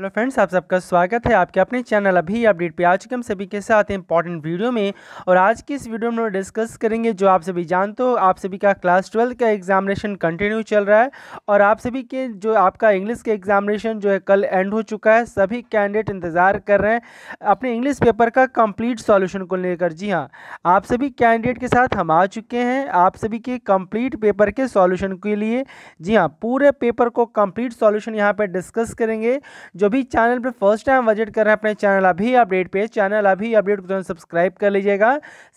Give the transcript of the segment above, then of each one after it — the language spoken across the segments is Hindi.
हेलो फ्रेंड्स आप सबका स्वागत है आपके अपने चैनल अभी अपडेट पे आ चुके हम सभी के साथ इंपॉर्टेंट वीडियो में और आज की इस वीडियो में डिस्कस करेंगे जो आप सभी जानते हो आप सभी का क्लास ट्वेल्थ का एग्जामिनेशन कंटिन्यू चल रहा है और आप सभी के जो आपका इंग्लिश का एग्जामिनेशन जो है कल एंड हो चुका है सभी कैंडिडेट इंतज़ार कर रहे हैं अपने इंग्लिश पेपर का कम्प्लीट सॉल्यूशन को लेकर जी हाँ आप सभी कैंडिडेट के साथ हम आ चुके हैं आप सभी के कम्प्लीट पेपर के सॉल्यूशन के लिए जी हाँ पूरे पेपर को कम्प्लीट सॉल्यूशन यहाँ पर डिस्कस करेंगे जो भी चैनल पर फर्स्ट टाइम विजिट कर रहे हैं अपने चैनल अभी अपडेट पे चैनल अभी अपडेट को सब्सक्राइब कर लीजिएगा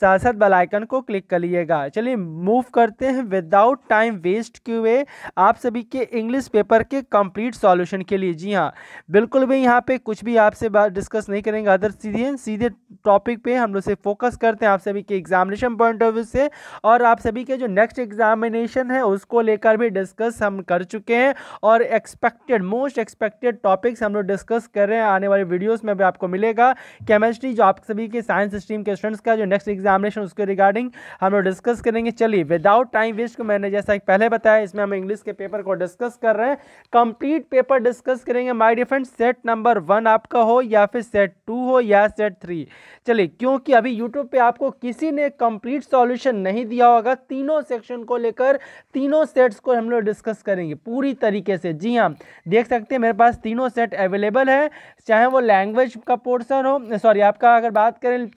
साथ साथ बेलाइकन को क्लिक कर लीजिएगा चलिए मूव करते हैं विदाउट टाइम वेस्ट किए हुए आप सभी के इंग्लिश पेपर के कंप्लीट सॉल्यूशन के लिए जी हाँ बिल्कुल भी यहाँ पे कुछ भी आपसे बात डिस्कस नहीं करेंगे अदर सीधे सीधे टॉपिक पे हम लोग से फोकस करते हैं आप सभी के एग्जामिनेशन पॉइंट ऑफ व्यू से और आप सभी के जो नेक्स्ट एग्जामिनेशन है उसको लेकर भी डिस्कस हम कर चुके हैं और एक्सपेक्टेड मोस्ट एक्सपेक्टेड टॉपिक्स हम हम लोग डिस्कस कर रहे हैं आने वाले वीडियोस में भी आपको मिलेगा केमिस्ट्री जो आप सभी के साइंस स्ट्रीम के स्टूडेंट्स का जो नेक्स्ट एग्जामिनेशन उसके रिगार्डिंग हम लोग डिस्कस करेंगे चलिए विदाउट टाइम वेस्ट को मैंने जैसा पहले बताया इसमें हम इंग्लिश के पेपर को डिस्कस कर रहे हैं कंप्लीट पेपर डिस्कस करेंगे my different set number one आपका हो या फिर सेट टू हो या सेट थ्री चलिए क्योंकि अभी यूट्यूब पर आपको किसी ने कंप्लीट सॉल्यूशन नहीं दिया होगा तीनों सेक्शन को लेकर तीनों सेट्स को हम लोग डिस्कस करेंगे पूरी तरीके से जी हाँ देख सकते हैं मेरे पास तीनों सेट अवेलेबल है चाहे वो लैंग्वेज का पोर्सन हो सॉरी आपका अगर बात करें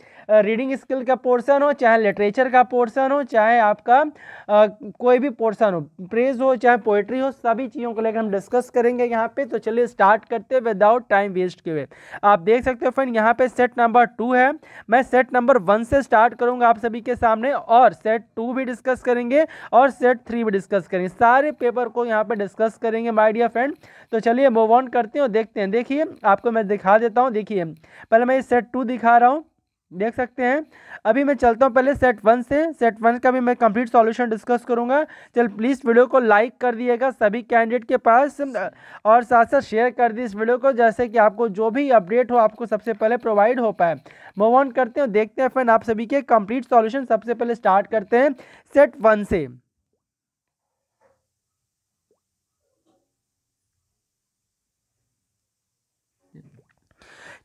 रीडिंग स्किल का पोर्सन हो चाहे लिटरेचर का पोर्सन हो चाहे आपका आ, कोई भी पोर्सन हो प्रेज हो चाहे पोइट्री हो सभी चीज़ों को लेकर हम डिस्कस करेंगे यहाँ पे तो चलिए स्टार्ट करते हैं विदाउट टाइम वेस्ट के हुए आप देख सकते हो फ्रेंड यहाँ पे सेट नंबर टू है मैं सेट नंबर वन से स्टार्ट करूँगा आप सभी के सामने और सेट टू भी डिस्कस करेंगे और सेट थ्री भी डिस्कस करेंगे सारे पेपर को यहाँ पर डिस्कस करेंगे माई डियर फ्रेंड तो चलिए मूव ऑन करते हैं और देखते सकते हैं देखिए आपको मैं दिखा देता हूँ देखिए पहले मैं सेट टू दिखा रहा हूँ देख सकते हैं अभी मैं चलता हूँ पहले सेट वन से सेट वन का भी मैं कंप्लीट सॉल्यूशन डिस्कस करूँगा चल प्लीज़ वीडियो को लाइक कर दिएगा सभी कैंडिडेट के पास और साथ साथ शेयर कर दी इस वीडियो को जैसे कि आपको जो भी अपडेट हो आपको सबसे पहले प्रोवाइड हो पाए मूव ऑन करते हैं देखते हैं फ्रेंड आप सभी के कंप्लीट सॉल्यूशन सबसे पहले स्टार्ट करते हैं सेट वन से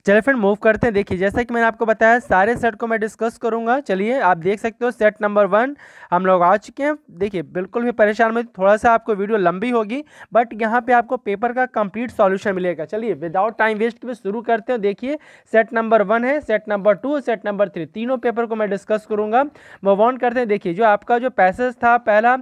चलिए फ्रेंड मूव करते हैं देखिए जैसा कि मैंने आपको बताया सारे सेट को मैं डिस्कस करूंगा चलिए आप देख सकते हो सेट नंबर वन हम लोग आ चुके हैं देखिए बिल्कुल भी परेशान में थोड़ा सा आपको वीडियो लंबी होगी बट यहाँ पे आपको पेपर का कंप्लीट सॉल्यूशन मिलेगा चलिए विदाउट टाइम वेस्ट के शुरू करते हैं देखिए सेट नंबर वन है set number two set number three तीनों पेपर को मैं डिस्कस करूँगा मूव ऑन करते हैं देखिए जो आपका जो पैसेज था पहला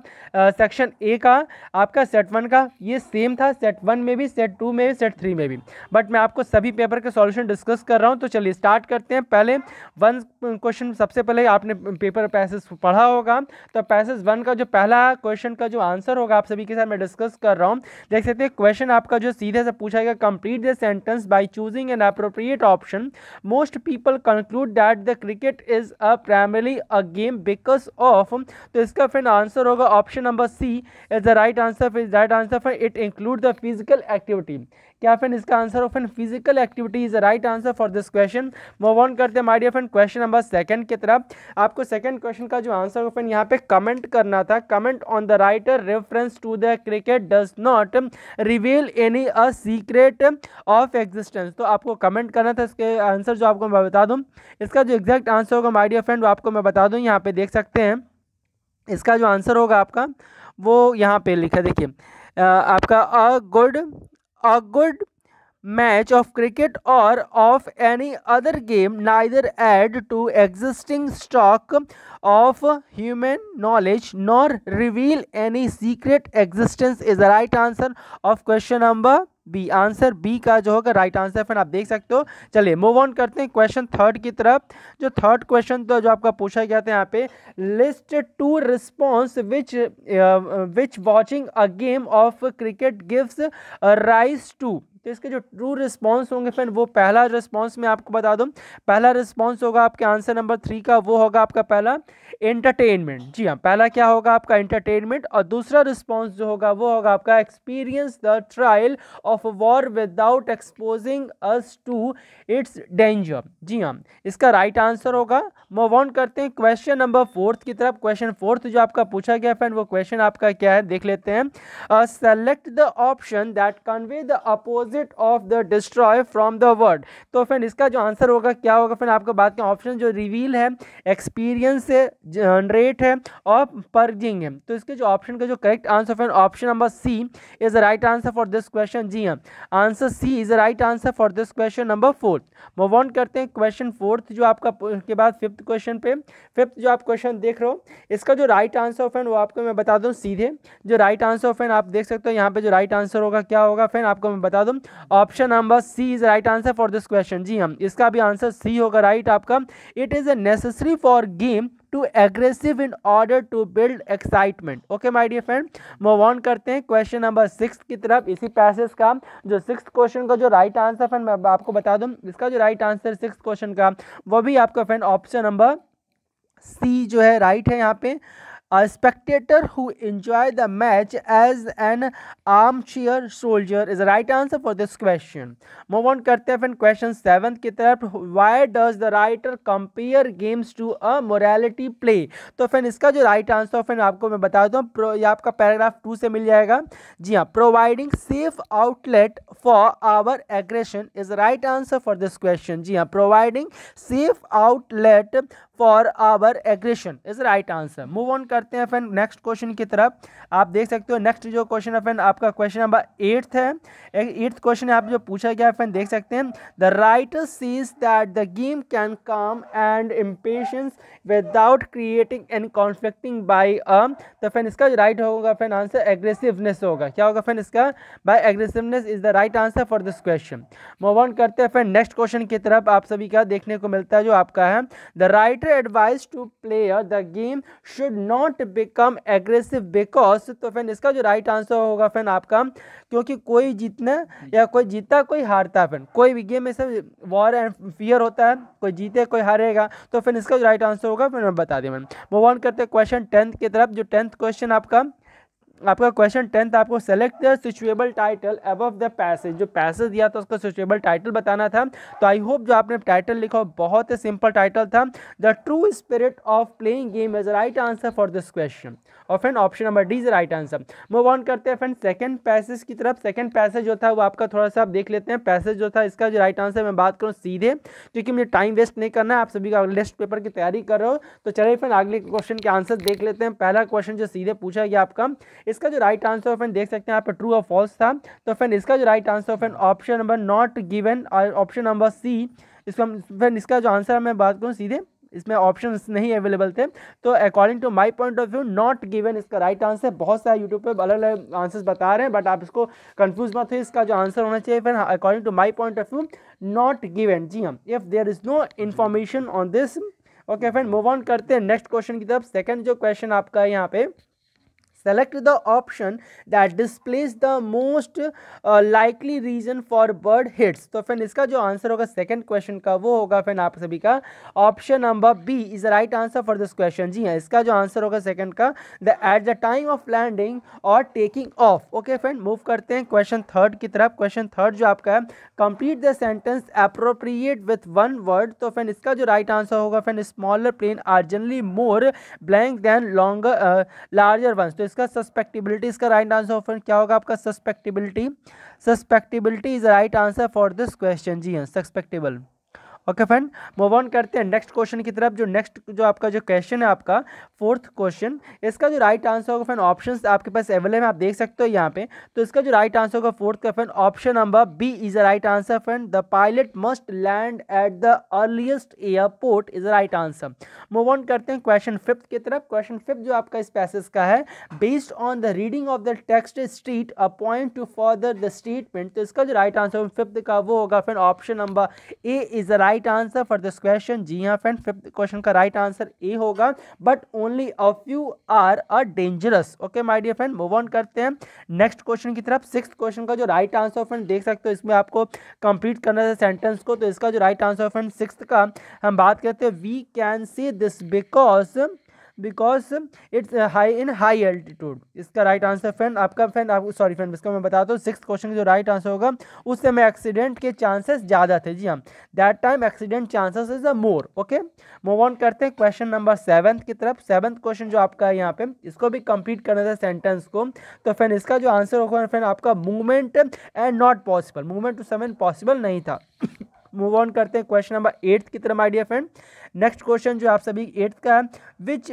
सेक्शन ए का आपका सेट वन का ये सेम था सेट वन में भी सेट टू में भी सेट थ्री में भी बट मैं आपको सभी पेपर के सॉल्यूशन डिस्कस कर रहा हूँ तो चलिए स्टार्ट करते हैं पहले वन क्वेश्चन सबसे पहले आपने पेपर पैसेज पढ़ा होगा तो पैसेज वन का जो पहला क्वेश्चन का जो आंसर होगा आप सभी के साथ मैं डिस्कस कर रहा हूँ देख सकते हैं क्वेश्चन आपका जो सीधे से पूछा गया complete the sentence by choosing an appropriate option most people conclude that the cricket is a primarily a game because of तो इसका फिर आंसर होगा option number C is the right answer is right answer for it include the physical activity क्या फ्रेंड इसका आंसर हो and physical activity is the right answer for this question move on करते हैं my dear friend question number second की तरफ आपको सेकंड क्वेश्चन का जो आंसर हो एंड यहाँ पे कमेंट करना था comment on the writer reference to the cricket does not reveal any a secret of existence तो आपको कमेंट करना था इसके आंसर जो आपको मैं बता दूँ इसका जो एग्जैक्ट आंसर होगा माइडिया फ्रेंड वो आपको मैं बता दूँ यहाँ पे देख सकते हैं इसका जो आंसर होगा आपका वो यहाँ पे लिखा देखिए आपका a good a good match of cricket or of any other game neither add to existing stock of human knowledge nor reveal any secret existence is the right answer of question number B answer B का जो होगा राइट आंसर फिर आप देख सकते हो चलिए मूव ऑन करते हैं क्वेश्चन थर्ड की तरफ जो थर्ड क्वेश्चन तो जो आपका पूछा गया था यहाँ पे list to response which which watching a game of cricket gives rise to तो इसके जो ट्रू रिस्पॉन्स होंगे फ्रेंड वो पहला रिस्पॉन्स मैं आपको बता दूँ पहला रिस्पॉन्स होगा आपके आंसर नंबर थ्री का वो होगा आपका पहला एंटरटेनमेंट जी हाँ पहला क्या होगा आपका एंटरटेनमेंट और दूसरा रिस्पॉन्स जो होगा वो होगा आपका experience the trial of war without exposing us to its danger जी हाँ इसका राइट right आंसर होगा मूव ऑन करते हैं क्वेश्चन नंबर फोर्थ की तरफ क्वेश्चन फोर्थ जो आपका पूछा गया फ्रेंड वो क्वेश्चन आपका क्या है देख लेते हैं select the option that convey the opposite of the destroy from the word तो फ्रेंड इसका जो आंसर होगा क्या होगा फ्रेंड आपको बात का ऑप्शन जो रिवील है एक्सपीरियंस है जनरेट है और पर्जिंग है तो इसके जो ऑप्शन का जो correct answer friend option number C is the right answer for this question जी हाँ answer C is the right answer for this question number fourth move on करते हैं क्वेश्चन फोर्थ जो आपका के बाद फिफ्थ क्वेश्चन पे फिफ्थ जो आप क्वेश्चन देख रहे हो इसका जो राइट आंसर फ्रेंड वो आपको मैं बता दूँ सीधे जो राइट आंसर फ्रेंड आप देख सकते हो यहाँ पे जो राइट आंसर होगा क्या होगा फ्रेंड आपको मैं बता दूँ option number C is right answer for this question जी हाँ इसका भी आंसर सी होगा राइट आपका it is a necessary for game to aggressive in order to build excitement okay my dear friend move on करते हैं क्वेश्चन नंबर सिक्स की तरफ इसी पैसेज का जो सिक्स क्वेश्चन का जो राइट आंसर फ्रेंड मैं आपको बता दूँ इसका जो राइट आंसर सिक्स क्वेश्चन का वो भी आपका फ्रेंड ऑप्शन नंबर सी जो है राइट है यहाँ पे a spectator who enjoy the match as an armchair soldier is the right answer for this question move on karte hain question 7 ki taraf why does the writer compare games to a morality play to fen iska jo right answer right answer फिर आपको मैं बता ye aapka paragraph 2 se mil jayega ji ha providing safe outlet for our aggression is the right answer for this question ji ha providing safe outlet for our aggression is the right answer move on करते हैं फ्रेंड नेक्स्ट क्वेश्चन की तरफ आप देख सकते हो नेक्स्ट जो क्वेश्चन है फ्रेंड आपका क्वेश्चन नंबर एट्थ है एट्थ क्वेश्चन आप जो पूछा गया है फ्रेंड देख सकते हैं the writer sees that the game can come and impatience without creating and conflicting by a तो फ्रेंड इसका राइट होगा फ्रेंड आंसर एग्रेसिवनेस होगा क्या होगा फ्रेंड इसका by aggressiveness is the right answer for this question move on करते हैं फ्रेंड नेक्स्ट क्वेश्चन की तरफ आप सभी का देखने को मिलता है जो आपका है the writer advise to player the game should not not become aggressive because तो फ्रेंड इसका जो राइट आंसर होगा फ्रेंड आपका क्योंकि कोई जीतना या कोई जीता कोई हारता है फ्रेंड कोई भी गेम में सब वॉर एंड फियर होता है कोई जीते कोई हारेगा तो फिर इसका जो राइट आंसर होगा फिर मैं बता दें मैम मूव ऑन करते क्वेश्चन टेंथ की तरफ जो टेंथ क्वेश्चन आपका आपका क्वेश्चन टेंथ आपको select the suitable title above the passage जो पैसेज दिया था उसका सिचुएबल टाइटल बताना था तो आई होप जो आपने टाइटल लिखा बहुत ही सिंपल टाइटल था the true spirit of playing game is right answer for this question और friend option number D is right answer move on करते हैं फ्रेंड सेकेंड पैसेज की तरफ सेकेंड पैसेज जो था वो आपका थोड़ा सा आप देख लेते हैं पैसेज जो था इसका जो राइट आंसर मैं बात करूँ सीधे क्योंकि मुझे टाइम वेस्ट नहीं करना है आप सभी का लेस्ट पेपर की तैयारी कर रहे हो तो चलिए फ्रेंड अगले क्वेश्चन के आंसर देख लेते हैं पहला क्वेश्चन जो सीधे पूछा गया आपका इसका जो राइट आंसर फ्रेंड देख सकते हैं यहाँ ट्रू और फॉल्स था तो फ्रेंड इसका जो right answer friend option number not given और ऑप्शन नंबर सी इसको हम फ्रेंड इसका जो आंसर मैं बात करूँ सीधे इसमें ऑप्शन नहीं अवेलेबल थे तो according to my point of view not given इसका राइट आंसर बहुत सारे यूट्यूब पर अलग अलग आंसर्स बता रहे हैं बट आप इसको कंफ्यूज मत हो इसका जो आंसर होना चाहिए फिर according to my point of view not given जी हाँ if there is no information on this okay friend move on करते हैं नेक्स्ट क्वेश्चन की तरफ सेकंड जो क्वेश्चन आपका है यहाँ पे select the option that displays the most uh, likely reason for bird hits तो फ्रेंड इसका जो आंसर होगा सेकेंड क्वेश्चन का वो होगा फ्रेंड आप सभी का option number B is right answer for this question जी हाँ इसका जो आंसर होगा सेकंड का the at the time of landing और taking off okay friend move करते हैं क्वेश्चन थर्ड की तरफ क्वेश्चन थर्ड जो आपका है complete the sentence appropriate with one word तो फ्रेंड इसका जो राइट आंसर होगा friend smaller plane are generally more blank than longer larger ones तो इसका सस्पेक्टिबिलिटी इसका राइट आंसर ऑप्शन क्या होगा आपका susceptibility susceptibility is right answer for this question जी हाँ susceptible okay friend move on करते हैं नेक्स्ट क्वेश्चन की तरफ जो नेक्स्ट जो आपका जो क्वेश्चन है आपका फोर्थ क्वेश्चन इसका जो राइट आंसर होगा फ्रेंड ऑप्शन आपके पास अवेलेबल है आप देख सकते हो यहाँ पे तो इसका जो राइट आंसर होगा फोर्थ का friend option number B is a right answer friend the pilot must land at the earliest airport is a right answer move on करते हैं क्वेश्चन फिफ्थ की तरफ क्वेश्चन फिफ्थ जो आपका इस पैसेज का है based on the reading of the text street a point to further the statement तो इसका जो राइट आंसर फिफ्थ का वो होगा friend option number A is a right right answer for this question जी हाँ फ्रेंड फिफ्थ क्वेश्चन का राइट आंसर ए होगा but only of you are a dangerous okay my dear friend move on करते हैं नेक्स्ट क्वेश्चन की तरफ सिक्स क्वेश्चन का जो राइट आंसर फ्रेंड देख सकते हो इसमें आपको कंप्लीट करना था सेंटेंस को तो इसका जो राइट आंसर फ्रेंड सिक्स का हम बात करते हैं we can see this because because it's high in high altitude इसका राइट आंसर फ्रेंड आपका फ्रेंड आप सॉरी फ्रेंड इसका मैं बताता हूँ सिक्स क्वेश्चन का जो राइट आंसर होगा उस समय एक्सीडेंट के चांसेस ज़्यादा थे जी हाँ that time accident chances is a more okay move on करते हैं क्वेश्चन नंबर सेवन्थ की तरफ सेवन्थ क्वेश्चन जो आपका है यहाँ पे इसको भी कंप्लीट करना था सेंटेंस को तो फ्रेंड इसका जो आंसर होगा फ्रेंड आपका movement and not possible movement to seven possible नहीं था मूव ऑन करते हैं क्वेश्चन नंबर एट्थ की तरफ my dear friend next question जो आप सभी एट्थ का है which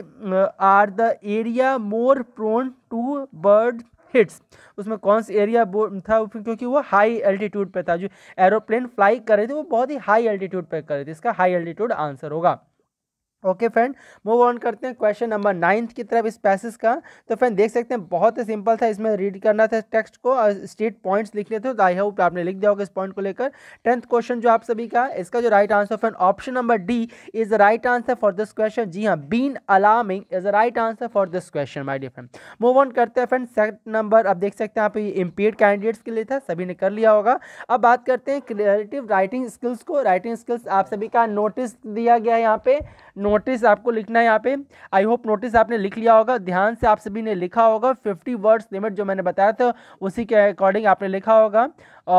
are the area more prone to bird hits उसमें कौन सा एरिया था क्योंकि वो हाई एल्टीट्यूड पे था जो एरोप्लेन फ्लाई कर रहे थे वो बहुत ही हाई एल्टीट्यूड पे कर रहे थे इसका हाई एल्टीट्यूड आंसर होगा ओके फ्रेंड मूव ऑन करते हैं क्वेश्चन नंबर नाइन्थ की तरफ इस पैसेज का तो फ्रेंड देख सकते हैं बहुत ही सिंपल था इसमें रीड करना था टेक्स्ट को और स्टेट पॉइंट्स लिखने थे तो आई होप आपने लिख दिया होगा इस पॉइंट को लेकर टेंथ क्वेश्चन जो आप सभी का इसका जो right answer friend option number D is the right answer for this question जी हाँ been alarming is the right answer for this question my dear friend move on करते हैं फ्रेंड सेकंड नंबर आप देख सकते हैं यहाँ इम्पेयर कैंडिडेट्स के लिए था सभी ने कर लिया होगा अब बात करते हैं क्रिएटिव राइटिंग स्किल्स को राइटिंग स्किल्स आप सभी का नोटिस दिया गया यहाँ पे नोटिस आपको लिखना है यहाँ पे आई होप नोटिस आपने लिख लिया होगा ध्यान से आप सभी ने लिखा होगा फिफ्टी वर्ड्स लिमिट जो मैंने बताया था उसी के अकॉर्डिंग आपने लिखा होगा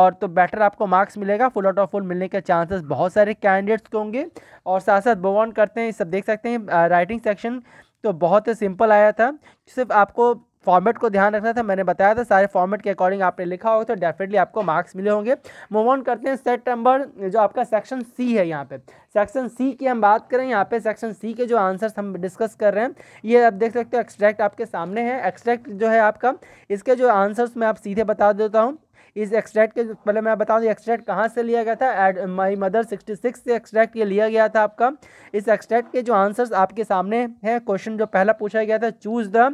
और तो बेटर आपको मार्क्स मिलेगा फुल आउट ऑफ फुल मिलने के चांसेस बहुत सारे कैंडिडेट्स के होंगे और साथ साथ बोन करते हैं सब देख सकते हैं राइटिंग uh, सेक्शन तो बहुत ही सिंपल आया था सिर्फ आपको फॉर्मेट को ध्यान रखना था मैंने बताया था सारे फॉर्मेट के अकॉर्डिंग आपने लिखा होगा तो डेफिनेटली आपको मार्क्स मिले होंगे मूव ऑन करते हैं सेट नंबर जो आपका सेक्शन सी है यहाँ पे सेक्शन सी की हम बात करें यहाँ पे सेक्शन सी के जो आंसर्स हम डिस्कस कर रहे हैं ये आप देख सकते हो एक्सट्रैक्ट आपके सामने है एक्सट्रैक्ट जो है आपका इसके जो आंसर्स मैं आप सीधे बता देता हूँ इस एक्सट्रैक्ट के पहले मैं बताऊँ एक्सट्रैक्ट कहाँ से लिया गया था एड माई मदर सिक्सटी सिक्स से एक्सट्रैक्ट ये लिया गया था आपका इस एक्सट्रैक्ट के जो आंसर्स आपके सामने हैं क्वेश्चन जो पहला पूछा गया था choose the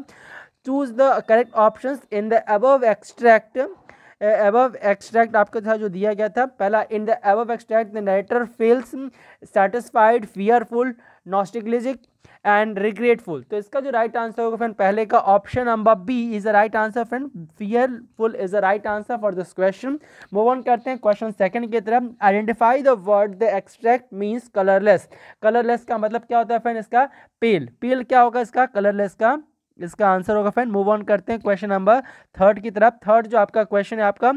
choose the correct option in the above extract above extract आपके साथ जो दिया गया था पहला in the above extract the writer feels satisfied fearful nostalgic and regretful तो इसका जो राइट आंसर होगा फ्रेंड पहले का option number B is the right answer friend fearful is the right answer for this question move on करते हैं क्वेश्चन सेकंड की तरफ identify the word the extract means colourless colourless का मतलब क्या होता है फ्रेंड इसका पेल पेल क्या होगा इसका कलरलेस का इसका आंसर होगा फ्रेंड मूव ऑन करते हैं क्वेश्चन नंबर थर्ड की तरफ थर्ड जो आपका क्वेश्चन है आपका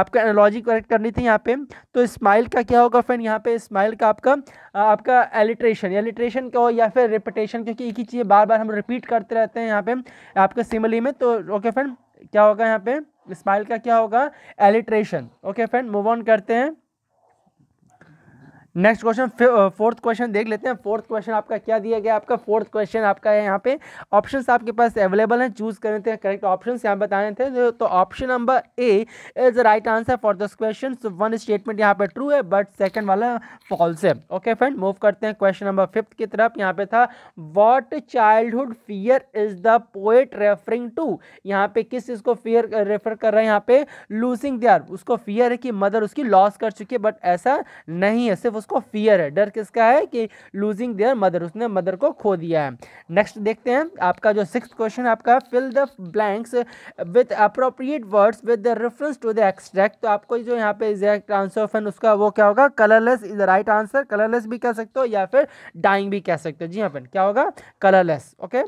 आपका एनोलॉजी करेक्ट करनी थी यहाँ पे तो स्माइल का क्या होगा फ्रेंड यहाँ पे स्माइल का आपका आपका एलिट्रेशन एलिट्रेशन का हो या फिर रिपीटेशन क्योंकि एक ही चीज़ बार बार हम रिपीट करते रहते हैं यहाँ पे आपके सिमली में तो ओके फ्रेंड क्या होगा यहाँ पे स्माइल का क्या होगा alliteration okay friend move on करते हैं नेक्स्ट क्वेश्चन फोर्थ क्वेश्चन देख लेते हैं फोर्थ क्वेश्चन आपका क्या दिया गया आपका फोर्थ क्वेश्चन आपका है यहाँ पे ऑप्शंस आपके पास अवेलेबल हैं चूज करने थे करेक्ट ऑप्शंस यहाँ बताने थे तो option number A is the right answer for this question one statement यहाँ पे ट्रू है बट सेकंड वाला फॉल्स है ओके फ्रेंड मूव करते हैं क्वेश्चन नंबर फिफ्थ की तरफ यहाँ पे था what childhood fear is the poet referring to यहाँ पे किस चीज़ को फियर रेफर uh, कर रहे हैं यहाँ पे लूसिंग दियर उसको फियर है कि मदर उसकी लॉस कर चुकी है बट ऐसा नहीं है सिर्फ उसको फियर है डर किसका है कि लूजिंग देयर मदर उसने मदर को खो दिया है नेक्स्ट देखते हैं आपका जो सिक्स क्वेश्चन आपका fill the blanks with appropriate words with the reference to the extract तो आपको जो यहाँ पे एग्जैक्ट आंसर ऑफ उसका वो क्या होगा colourless is the right answer colourless भी कह सकते हो या फिर डाइंग भी कह सकते हो जी हाँ फिर क्या होगा कलरलेस ओके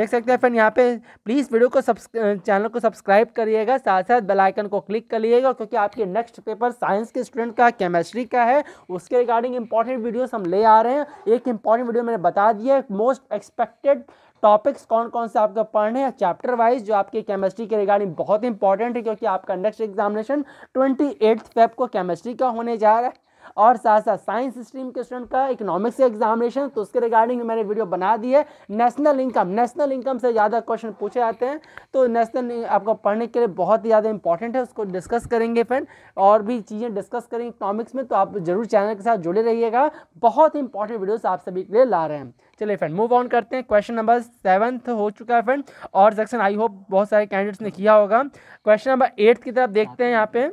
देख सकते हैं फिर यहाँ पे प्लीज़ वीडियो को चैनल को सब्सक्राइब करिएगा साथ साथ बेलाइकन को क्लिक करिएगा क्योंकि आपके नेक्स्ट पेपर साइंस के स्टूडेंट का केमेस्ट्री का है उसके रिगार्ड रिगार्डिंग इंपॉर्टेंट वीडियोस हम ले आ रहे हैं एक इंपॉर्टेंट वीडियो मैंने बता दिया है मोस्ट एक्सपेक्टेड टॉपिक्स कौन कौन से आपको पढ़ने हैं चैप्टर वाइज जो आपके केमिस्ट्री के रिगार्डिंग बहुत इंपॉर्टेंट है क्योंकि आपका नेक्स्ट एग्जामिनेशन ट्वेंटी एट्थ को केमिस्ट्री का होने जा रहा है और साथ साथ साइंस स्ट्रीम के स्टूडेंट का इकोनॉमिक्स का एग्जामिनेशन तो उसके रिगार्डिंग मैंने वीडियो बना दी है नेशनल इनकम नेशनल इनकम से ज़्यादा क्वेश्चन पूछे जाते हैं तो नेशनल आपको पढ़ने के लिए बहुत ही ज़्यादा इंपॉर्टेंट है उसको डिस्कस करेंगे फ्रेंड और भी चीज़ें डिस्कस करेंगे इकोनॉमिक्स में तो आप जरूर चैनल के साथ जुड़े रहिएगा बहुत ही इंपॉर्टेंट वीडियोज आप सभी के लिए ला रहे हैं चलिए फ्रेंड मूव ऑन करते हैं क्वेश्चन नंबर सेवन्थ हो चुका है फ्रेंड और सेक्शन आई होप बहुत सारे कैंडिडेट्स ने किया होगा क्वेश्चन नंबर एट्थ की तरफ देखते हैं यहाँ पे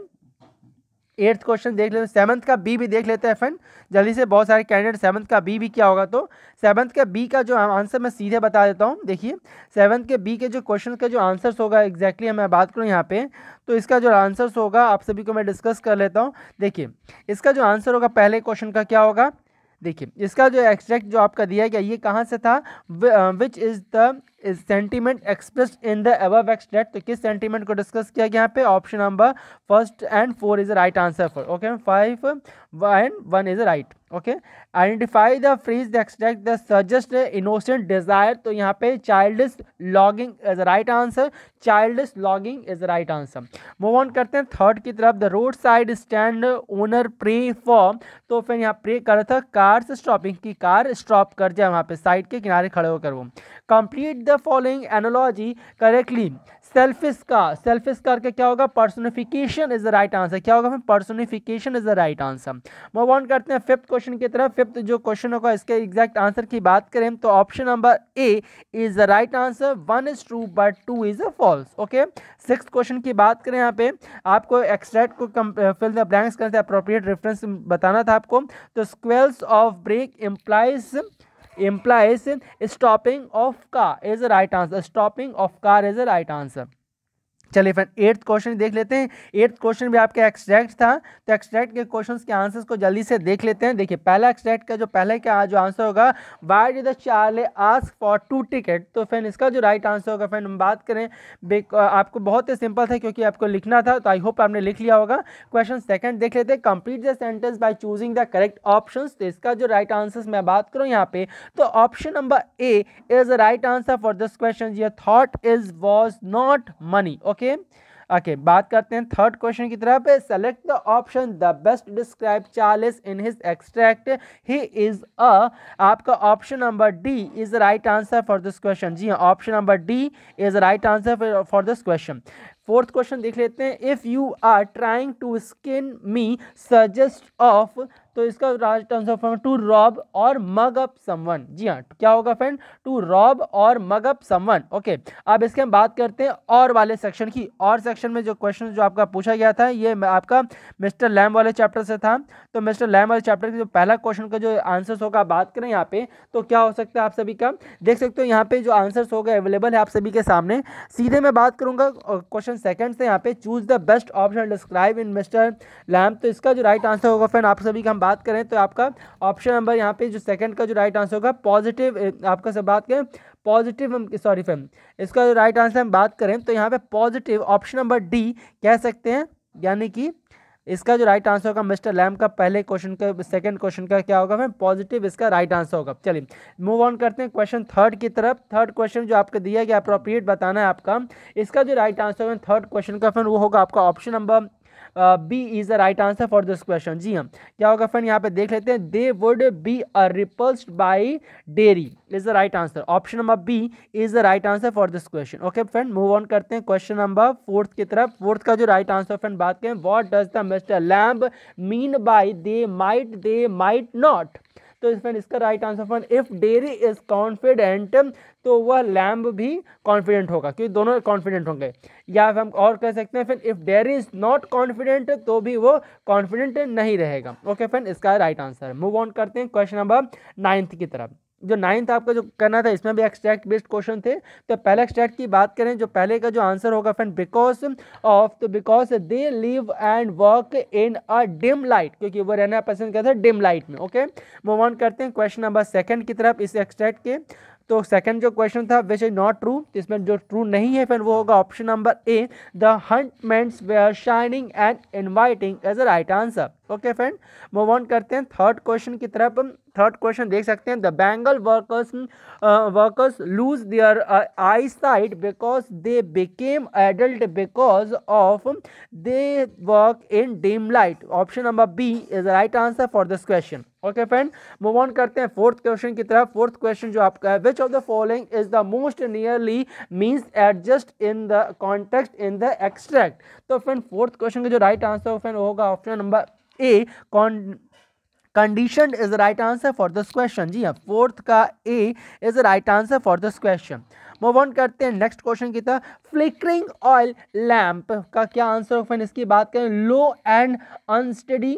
एट्थ क्वेश्चन देख लेते हैं सेवन्थ का बी भी देख लेते हैं फ्रेंड जल्दी से बहुत सारे कैंडिडेट सेवन्थ का बी भी क्या होगा तो सेवन्थ का बी का जो आंसर मैं सीधे बता देता हूँ देखिए सेवन्थ के बी के जो क्वेश्चन का जो आंसर्स होगा एग्जैक्टली मैं बात करूँ यहाँ पे तो इसका जो आंसर्स होगा आप सभी को मैं डिस्कस कर लेता हूँ देखिए इसका जो आंसर होगा पहले क्वेश्चन का क्या होगा देखिए इसका जो एक्सट्रैक्ट जो आपका दिया गया ये कहाँ से था which is the sentiment express in the above extract तो किस सेंटीमेंट को डिस्कस किया गया यहाँ पे option number first and four is right answer for okay five and one is right okay identify the phrase the extract the suggest innocent desire तो यहाँ पे child longing is right answer child longing is right answer move on करते हैं थर्ड की तरफ the road roadside stand owner pray for तो फिर यहाँ प्रे कर रहा था कार्स स्टॉपिंग की कार स्टॉप कर जाए वहाँ पे साइड के किनारे खड़े होकर वो complete the following analogy correctly selfish का सेल्फिस करके क्या होगा personification is the right answer क्या होगा personification is the right answer move on करते हैं फिफ्थ क्वेश्चन की तरफ फिफ्थ जो क्वेश्चन होगा इसके एग्जैक्ट आंसर की बात करें तो option number A is the right answer one is true but two is a false okay six question की बात करें यहाँ पे आपको एक्सट्रैक्ट को फिल द ब्लैंक्स करते अप्रोप्रिएट रेफरेंस बताना था आपको तो squeals of brake implies implies stopping of car is the right answer stopping of car is the right answer चलिए फिर एट्थ क्वेश्चन देख लेते हैं एट्थ क्वेश्चन भी आपके एक्सट्रैक्ट था तो एक्सट्रैक्ट के क्वेश्चन के आंसर्स को जल्दी से देख लेते हैं देखिए पहला एक्सट्रैक्ट का जो पहले का जो आंसर होगा why the Charley ask for two ticket तो फिर इसका जो राइट आंसर होगा फिर हम बात करें आपको बहुत ही सिंपल था क्योंकि आपको लिखना था तो आई होप आपने लिख लिया होगा क्वेश्चन सेकंड देख लेते हैं complete the sentence by choosing the correct option तो इसका जो राइट आंसर मैं बात करूँ यहाँ पे तो option number A is right answer for this question yacht thought is was not money okay okay okay बात करते हैं थर्ड क्वेश्चन की तरफ select the option the best describe Charles in his extract he is a आपका option number D is right answer for this question जी हाँ option number D is right answer for this question fourth question देख लेते हैं if you are trying to skin me suggest of तो इसका right answer form to rob और मग अप समवन जी हाँ क्या होगा फ्रेंड टू रॉब और मग अप समवन ओके अब इसके हम बात करते हैं और वाले सेक्शन की और सेक्शन में जो क्वेश्चन जो आपका पूछा गया था ये आपका मिस्टर लैम वाले चैप्टर से था तो मिस्टर लैम वाले चैप्टर के जो पहला क्वेश्चन का जो आंसर्स होगा बात करें यहाँ पे तो क्या हो सकता है आप सभी का देख सकते हो यहाँ पे जो आंसर्स होगा अवेलेबल है आप सभी के सामने सीधे मैं बात करूंगा क्वेश्चन सेकंड से यहाँ पे choose the best option describe in mister Lamb तो इसका जो राइट आंसर होगा फ्रेंड आप सभी का हम बात करें तो आपका ऑप्शन नंबर यहाँ पे जो सेकंड का जो राइट आंसर होगा पॉजिटिव आपका सब बात करें पॉजिटिव हम सॉरी फैम इसका जो राइट आंसर हम बात करें तो यहाँ पे पॉजिटिव ऑप्शन नंबर डी कह सकते हैं यानी कि इसका जो राइट आंसर होगा मिस्टर लैम का पहले क्वेश्चन का सेकंड क्वेश्चन का क्या होगा मैम पॉजिटिव इसका राइट आंसर होगा चलिए मूव ऑन करते हैं क्वेश्चन थर्ड की तरफ थर्ड क्वेश्चन जो आपको दिया गया अप्रोप्रिएट बताना है आपका इसका जो राइट आंसर होगा थर्ड क्वेश्चन का फिर वो होगा आपका option number B is the right answer for this question जी हाँ क्या होगा फ्रेंड यहाँ पे देख लेते हैं they would be a repulsed by Derry is the right answer option number B is the right answer for this question okay friend move on करते हैं क्वेश्चन नंबर फोर्थ की तरफ फोर्थ का जो राइट आंसर फ्रेंड बात करें what does the mister Lamb mean by they might they might not तो फ्रेंड इसका right answer friend if Derry is confident तो वह लैम्ब भी कॉन्फिडेंट होगा क्योंकि दोनों कॉन्फिडेंट होंगे या फिर हम और कह सकते हैं फिर if Derry is not confident तो भी वो कॉन्फिडेंट नहीं रहेगा ओके फ्रेंड इसका राइट आंसर मूव ऑन करते हैं क्वेश्चन नंबर नाइन्थ की तरफ जो नाइन्थ आपका जो करना था इसमें भी एक्सट्रैक्ट बेस्ड क्वेश्चन थे तो पहले एक्सट्रैक्ट की बात करें जो पहले का जो आंसर होगा फ्रेंड बिकॉज ऑफ तो because they live and work in a dim light क्योंकि वो रहना पसंद करते हैं डिम लाइट में ओके मूव ऑन करते हैं क्वेश्चन नंबर सेकंड की तरफ इस एक्सट्रैक्ट के तो सेकंड जो क्वेश्चन था विच इज नॉट ट्रू इसमें जो ट्रू नहीं है फिर वो होगा option number A the ornaments were shining and inviting as a right answer okay friend move on करते हैं थर्ड क्वेश्चन की तरफ थर्ड क्वेश्चन देख सकते हैं the bangle workers workers lose their eyesight because they became adult because of they work in dim light option number B is right answer for this question okay friend move on करते हैं फोर्थ क्वेश्चन की तरफ फोर्थ क्वेश्चन जो आपका है which of the following is the most nearly means adjust in the context in the extract तो फ्रेंड फोर्थ क्वेश्चन का जो राइट आंसर फ्रेंड होगा option number A con condition is the right answer for this question जी हाँ फोर्थ का A is the right answer for this question move on करते हैं नेक्स्ट क्वेश्चन की तरह फ्लिकरिंग ऑयल लैम्प का क्या आंसर ऑप्शन इसकी बात करें low and unsteady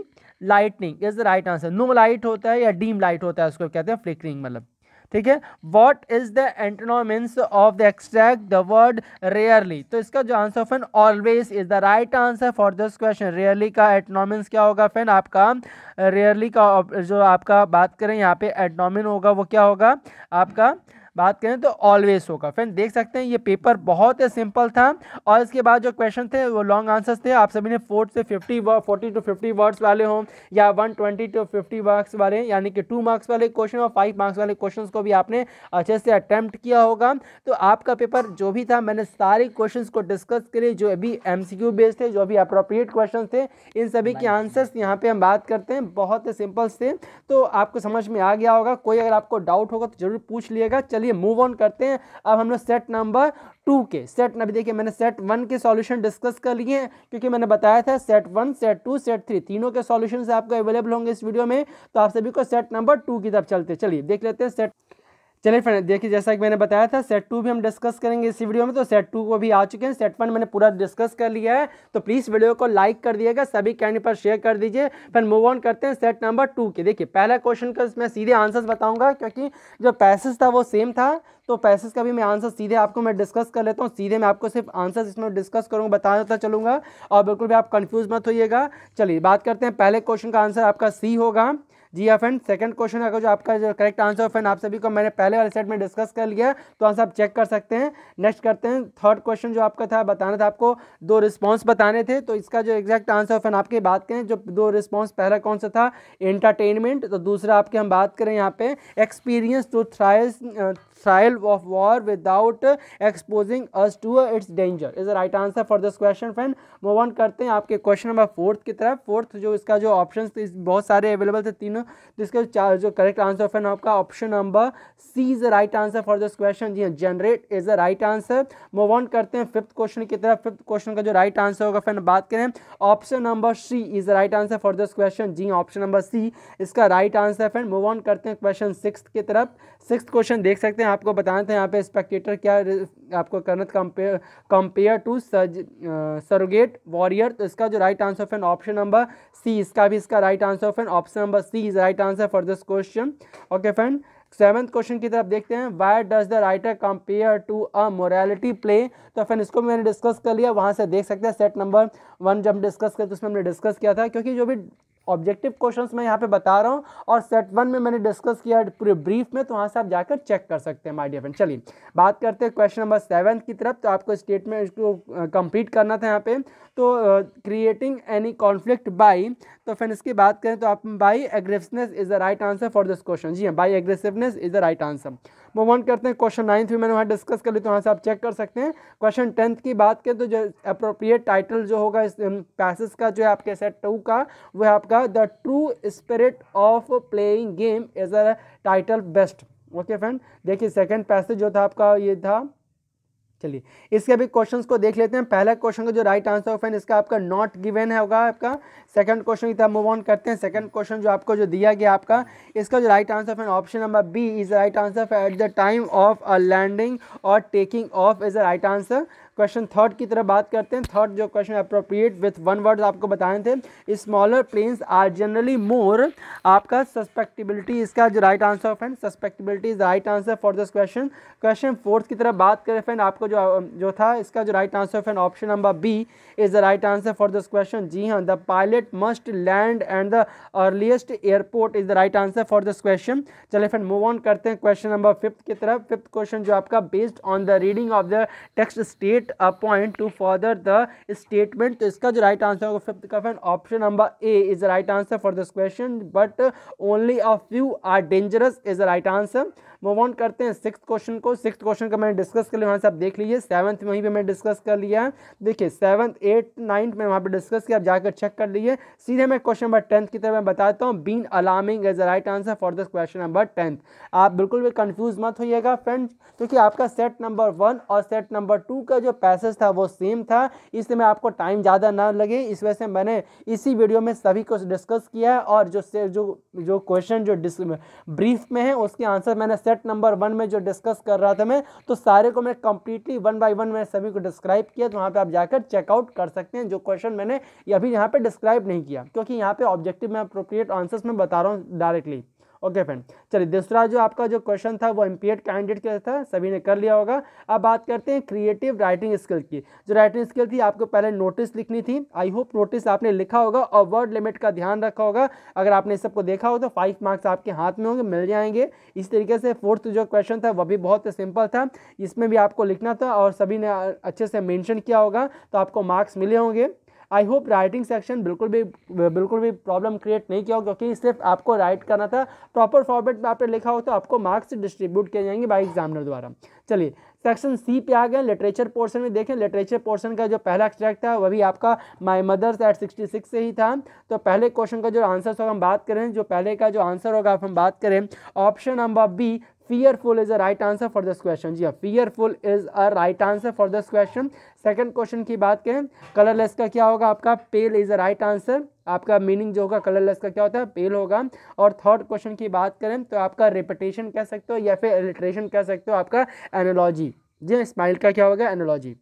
lightning is the right answer no light होता है या डीम लाइट होता है उसको कहते हैं फ्लिकरिंग मतलब ठीक है what is the antonyms of the extract the word rarely तो इसका जो answer fan always is the right answer for this question rarely का एटनोमिन्स क्या होगा फैन आपका रेयरली का जो आपका बात करें यहाँ पे एटनोमिन होगा वो क्या होगा आपका बात करें तो ऑलवेज होगा फ्रेंड देख सकते हैं ये पेपर बहुत ही सिंपल था और इसके बाद जो क्वेश्चन थे वो लॉन्ग आंसर्स थे आप सभी ने फोर्थ से fifty forty two fifty words वाले हों या one twenty two fifty marks वाले यानी कि टू मार्क्स वाले क्वेश्चन और फाइव मार्क्स वाले क्वेश्चन को भी आपने अच्छे से अटैम्प्ट किया होगा तो आपका पेपर जो भी था मैंने सारे क्वेश्चन को डिस्कस करे जो अभी एम बेस्ड थे जो अभी अप्रोप्रिएट क्वेश्चन थे इन सभी के आंसर्स यहाँ पर हम बात करते हैं बहुत ही सिंपल से तो आपको समझ में आ गया होगा कोई अगर आपको डाउट होगा तो जरूर पूछ लिएगा चलिए चलिए मूव ऑन करते हैं अब हम लोग सेट नंबर टू के सेट अभी देखिए मैंने सेट वन के सॉल्यूशन डिस्कस कर लिए हैं क्योंकि मैंने बताया था set one set two set three तीनों के सॉल्यूशन आपको अवेलेबल होंगे इस वीडियो में तो आप सभी को सेट नंबर टू की तरफ चलते चलिए देख लेते हैं सेट चलिए फ्रेंड देखिए जैसा कि मैंने बताया था सेट टू भी हम डिस्कस करेंगे इसी वीडियो में तो सेट टू को भी आ चुके हैं सेट वन मैंने पूरा डिस्कस कर लिया है तो प्लीज़ वीडियो को लाइक कर दिएगा सभी कैंड पर शेयर कर दीजिए फिर मूव ऑन करते हैं सेट नंबर टू के देखिए पहला क्वेश्चन का मैं सीधे आंसर्स बताऊँगा क्योंकि जो पैसेज था वो सेम था तो पैसेज का भी मैं आंसर सीधे आपको मैं डिस्कस कर लेता हूँ सीधे मैं आपको सिर्फ आंसर इसमें डिस्कस करूँगा बता चलूँगा और बिल्कुल भी आप कन्फ्यूज़ मत होइएगा चलिए बात करते हैं पहले क्वेश्चन का आंसर आपका सी होगा जी हाँ फ्रेंड सेकंड क्वेश्चन अगर जो आपका जो करेक्ट आंसर है फ्रेंड आप सभी को मैंने पहले वाले सेट में डिस्कस कर लिया तो आंसर आप चेक कर सकते हैं नेक्स्ट करते हैं थर्ड क्वेश्चन जो आपका था बताना था आपको दो रिस्पॉन्स बताने थे तो इसका जो एग्जैक्ट आंसर फ्रेंड आपकी बात करें जो दो रिस्पॉन्स पहला कौन सा था एंटरटेनमेंट तो दूसरा आपकी हम बात करें यहाँ पे experience to trial trial of war without exposing us to its danger is right answer for this question friend move on करते हैं आपके क्वेश्चन नंबर फोर्थ की तरफ फोर्थ जो इसका जो ऑप्शन बहुत सारे अवेलेबल थे तीनों तो इसका जो, जो करेक्ट आंसर ऑप्शन आपका option number C is the right answer for this question जी हाँ generate is the right answer move on करते हैं फिफ्थ क्वेश्चन की तरफ फिफ्थ क्वेश्चन का जो राइट आंसर होगा फ्रेंड बात करें option number C is the right answer for this question जी ऑप्शन नंबर सी इसका right answer friend move on करते हैं क्वेश्चन सिक्स की तरफ सिक्स क्वेश्चन देख सकते हैं आपको बताते हैं यहाँ पे स्पेक्टेटर क्या आपको करना था कंपेयर टू सरोगेट वॉरियर तो इसका जो right answer fan option number C इसका भी इसका right answer option option number C is right answer for this question okay friend seventh question की तरफ देखते हैं why does the writer compare to a morality play तो फिर इसको भी मैंने डिस्कस कर लिया वहाँ से देख सकते हैं सेट नंबर वन जब डिस्कस करते तो उसमें हमने डिस्कस किया था क्योंकि जो भी ऑब्जेक्टिव क्वेश्चंस मैं यहाँ पे बता रहा हूँ और सेट वन में मैंने डिस्कस किया है पूरे ब्रीफ में तो वहाँ से आप जाकर चेक कर सकते हैं माय डियर फ्रेंड चलिए बात करते हैं क्वेश्चन नंबर सेवन की तरफ तो आपको स्टेटमेंट इसको कंप्लीट करना था यहाँ पे तो क्रिएटिंग एनी कॉन्फ्लिक्ट बाई तो फ्रेंड इसकी बात करें तो आप by aggressiveness is the right answer for this question जी हाँ by aggressiveness is the right answer move on करते हैं क्वेश्चन नाइन्थ भी मैंने वहाँ डिस्कस कर ली तो वहाँ से आप चेक कर सकते हैं क्वेश्चन टेंथ की बात करें तो जो अप्रोप्रिएट टाइटल जो होगा इस पैसेज का जो है आपके सेट टू का है आपका the true spirit of playing game is a title best okay friend देखिए सेकेंड पैसेज जो था आपका ये था चलिए इसके अभी क्वेश्चन को देख लेते हैं पहला क्वेश्चन का जो राइट आंसर एन इसका आपका नॉट गिवन है होगा आपका सेकंड क्वेश्चन की तरफ मूव ऑन करते हैं सेकंड क्वेश्चन जो आपको जो दिया गया आपका इसका जो right answer option option number B is right answer at the time of a landing और taking off is the right answer question third की तरफ बात करते हैं थर्ड जो question appropriate with one word आपको बताए थे smaller planes are generally more आपका सस्पेक्टिबिलिटी इसका जो right answer friend susceptibility is right answer for this question question fourth की तरफ बात करें फ्रेंड आपको जो जो था इसका जो right answer friend option number B is the right answer for this question जी हाँ the pilot must land and the earliest airport is the right answer for this question चले फ्रेंड मूव ऑन करते हैं क्वेश्चन नंबर फिफ्थ की तरफ फिफ्थ क्वेश्चन जो आपका based on the reading of the text state it a point to further the statement तो इसका जो राइट आंसर होगा फिफ्थ का friend option number A is the right answer for this question but only a few are dangerous is the right answer move on करते हैं सिक्स क्वेश्चन को सिक्स क्वेश्चन का मैंने डिस्कस कर लिया वहाँ से आप देख लीजिए सेवंथ में वहीं पर मैंने डिस्कस कर लिया देखिए सेवंथ एट नाइन्थ में वहाँ पर डिस्कस किया आप जाकर चेक कर लीजिए सीधे मैं क्वेश्चन नंबर टेंथ की तरफ मैं बताता हूँ been alarming is the right answer for this question number tenth आप बिल्कुल भी कन्फ्यूज मत होइएगा फ्रेंड्स क्योंकि आपका सेट नंबर वन और सेट नंबर टू का जो पैसेज था वो सेम था इसलिए मैं आपको टाइम ज़्यादा ना लगे इस वजह से मैंने इसी वीडियो में सभी को डिस्कस किया है और जो से जो जो क्वेश्चन जो ब्रीफ में है उसके आंसर मैंने सेट सेट नंबर वन में जो डिस्कस कर रहा था मैं तो सारे को मैं कंप्लीटली वन बाय वन मैं सभी को डिस्क्राइब किया तो वहाँ पे आप जाकर चेकआउट कर सकते हैं जो क्वेश्चन मैंने अभी यहाँ पर डिस्क्राइब नहीं किया क्योंकि यहाँ पर ऑब्जेक्टिव में अप्रोप्रिएट आंसर्स में बता रहा हूँ डायरेक्टली ओके फ्रेंड चलिए दूसरा जो आपका जो क्वेश्चन था वो एम्पियड कैंडिडेट का था सभी ने कर लिया होगा अब बात करते हैं क्रिएटिव राइटिंग स्किल की जो राइटिंग स्किल थी आपको पहले नोटिस लिखनी थी आई होप नोटिस आपने लिखा होगा और वर्ड लिमिट का ध्यान रखा होगा अगर आपने सबको देखा हो तो फाइव मार्क्स आपके हाथ में होंगे मिल जाएंगे इस तरीके से फोर्थ जो क्वेश्चन था वह भी बहुत सिंपल था इसमें भी आपको लिखना था और सभी ने अच्छे से मैंशन किया होगा तो आपको मार्क्स मिले होंगे आई होप राइटिंग सेक्शन बिल्कुल भी बिल्कुल भी प्रॉब्लम क्रिएट नहीं किया हो क्योंकि सिर्फ आपको राइट करना था प्रॉपर फॉर्मेट में आपने लिखा हो तो आपको मार्क्स डिस्ट्रीब्यूट किए जाएंगे बाई एग्जामिनर द्वारा चलिए सेक्शन सी पे आ गए लिटरेचर पोर्शन में देखें लिटरेचर पोर्शन का जो पहला एक्सट्रैक्ट था वह भी आपका माय मदर्स एट 66 से ही था तो पहले क्वेश्चन का जो आंसर होगा हम बात करें जो पहले का जो आंसर होगा हम बात करें option number B fearful is a right answer for this question जी हाँ fearful is a right answer for this question second question की बात करें कलरलेस का क्या होगा आपका pale is a right answer आपका मीनिंग जो होगा कलरलेस का क्या होता है पेल होगा और थर्ड क्वेश्चन की बात करें तो आपका रिपीटेशन कह सकते हो या फिर एलिट्रेशन कह सकते हो आपका एनोलॉजी जी स्माइल का क्या होगा एनोलॉजी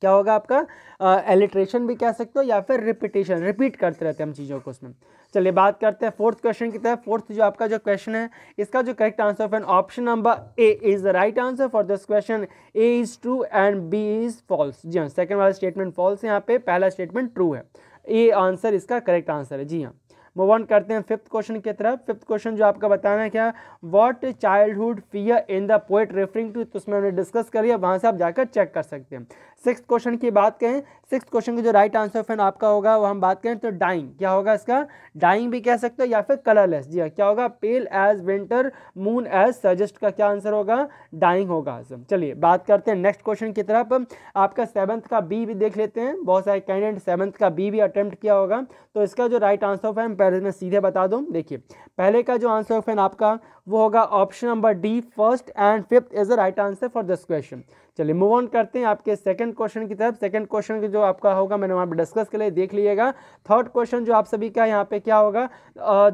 क्या होगा आपका एलिट्रेशन भी कह सकते हो या फिर रिपीटेशन रिपीट करते रहते हैं हम चीज़ों को उसमें चलिए बात करते हैं फोर्थ क्वेश्चन की तरफ फोर्थ जो आपका जो क्वेश्चन है इसका जो correct answer of an option number A is the right answer for this question A is true and B is false जी हाँ सेकेंड वाला स्टेटमेंट फॉल्स है यहाँ पे पहला स्टेटमेंट ट्रू है ये आंसर इसका करेक्ट आंसर है जी हाँ मूव ऑन करते हैं फिफ्थ क्वेश्चन की तरफ फिफ्थ क्वेश्चन जो आपका बताना है क्या what childhood fear in the poet referring to तो उसमें हमने डिस्कस कर लिया वहाँ से आप जाकर चेक कर सकते हैं सिक्स क्वेश्चन की बात करें सिक्स क्वेश्चन का जो राइट आंसर फैन आपका होगा वो हम बात करें तो डाइंग क्या होगा इसका डाइंग भी कह सकते हो या फिर कलरलेस जी हाँ क्या होगा pale as winter moon as suggest का क्या आंसर होगा डाइंग होगा चलिए बात करते हैं नेक्स्ट क्वेश्चन की तरफ आपका सेवन्थ का बी भी देख लेते हैं बहुत सारे कैंडिडेट सेवन्थ का बी भी अटैम्प्ट किया होगा तो इसका जो राइट आंसर फैन पहले मैं सीधे बता दूँ देखिए पहले का जो आंसर फैन आपका वो होगा option number D first and fifth is the right answer for this question चलिए मूव ऑन करते हैं आपके सेकंड क्वेश्चन की तरफ सेकंड क्वेश्चन जो आपका होगा मैंने वहाँ पर डिस्कस के लिए देख लीजिएगा थर्ड क्वेश्चन जो आप सभी का यहाँ पे क्या होगा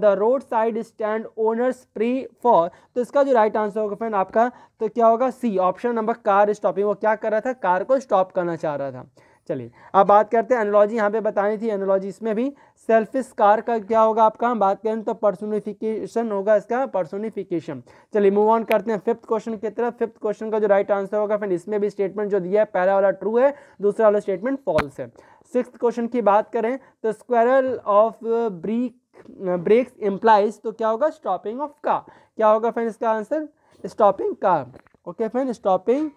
the road roadside stand owners free for तो इसका जो राइट आंसर होगा फ्रेंड आपका तो क्या होगा C option number car stopping वो क्या कर रहा था कार को स्टॉप करना चाह रहा था चलिए अब बात करते हैं एनोलॉजी यहाँ पे बतानी थी एनोलॉजी इसमें भी सेल्फिस कार का क्या होगा आपका हम बात करें तो पर्सोनिफिकेशन होगा इसका पर्सोनिफिकेशन चलिए मूव ऑन करते हैं फिफ्थ क्वेश्चन की तरफ फिफ्थ क्वेश्चन का जो राइट आंसर होगा फिर इसमें भी स्टेटमेंट जो दिया है पहला वाला ट्रू है दूसरा वाला स्टेटमेंट फॉल्स है सिक्स क्वेश्चन की बात करें तो squeal of brake brakes implies तो क्या होगा स्टॉपिंग ऑफ का क्या होगा फिर इसका answer stopping car okay fan stopping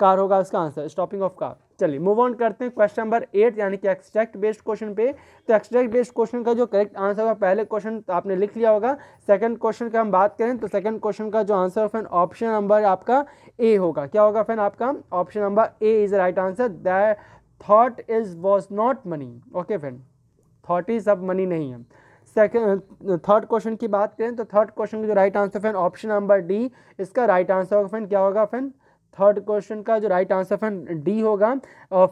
car होगा इसका आंसर स्टॉपिंग ऑफ कार चलिए मूव ऑन करते हैं क्वेश्चन नंबर एट यानी कि एक्सट्रैक्ट बेस्ड क्वेश्चन पे तो एक्सट्रैक्ट बेस्ड क्वेश्चन का जो करेक्ट आंसर होगा पहले क्वेश्चन तो आपने लिख लिया होगा सेकंड क्वेश्चन का हम बात करें तो सेकंड क्वेश्चन का जो आंसर ऑफ ऑप्शन नंबर आपका ए होगा क्या होगा फैन आपका option number A is right answer the thought is was not money okay friend thought is अब मनी नहीं है सेकेंड थर्ड क्वेश्चन की बात करें तो थर्ड क्वेश्चन का जो right answer friend option number D इसका राइट आंसर होगा फ्रेंड क्या होगा फ्रेंड थर्ड क्वेश्चन का जो राइट आंसर फैन डी होगा